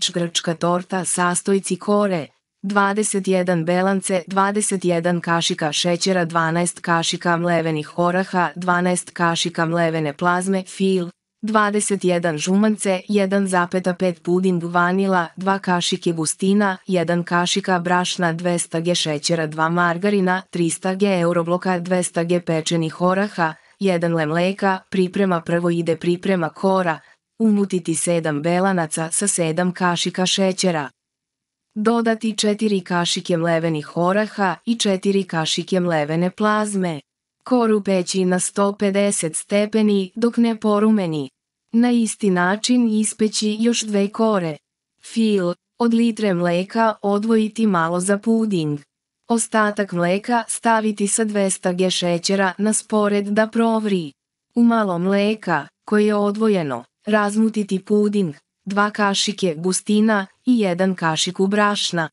inč grčka torta sastojci kore, 21 belance, 21 kašika šećera, 12 kašika mlevenih oraha, 12 kašika mlevene plazme, fil, 21 žumance, 1,5 puding vanila, 2 kašike bustina, 1 kašika brašna, 200 g šećera, 2 margarina, 300 g eurobloka, 200 g pečenih oraha, 1 le mleka, priprema prvo ide priprema kora, umutiti 7 belanaca sa 7 kašika šećera. Dodati 4 kašike mlevenih oraha i 4 kašike mlevene plazme. Koru peći na 150 stepeni dok ne porumeni. Na isti način ispeći još dve kore. Fil, od litre mleka odvojiti malo za puding. Ostatak mleka staviti sa 200 g šećera na spored da provri. U malo mleka, koje je odvojeno, Razmutiti puding, dva kašike gustina i jedan kašiku brašna.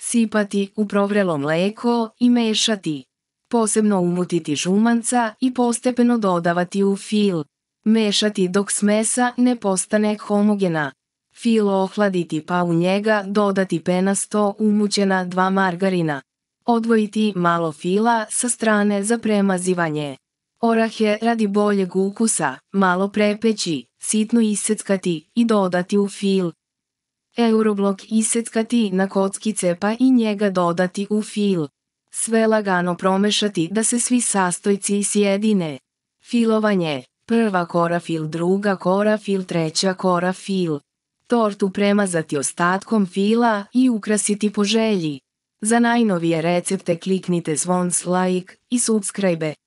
Sipati u provrelo mleko i mešati. Posebno umutiti žumanca i postepeno dodavati u fil. Mešati dok smesa ne postane homogena. Fil ohladiti pa u njega dodati penasto umućena dva margarina. Odvojiti malo fila sa strane za premazivanje. Orahe radi boljeg ukusa, malo prepeći sitno iseckati i dodati u fil. Euroblok iseckati na kockice pa i njega dodati u fil. Sve lagano promešati da se svi sastojci sjedine. Filovanje. Prva kora fil, druga kora fil, treća kora fil. Tortu premazati ostatkom fila i ukrasiti po želji. Za najnovije recepte kliknite zvon like i subscribe.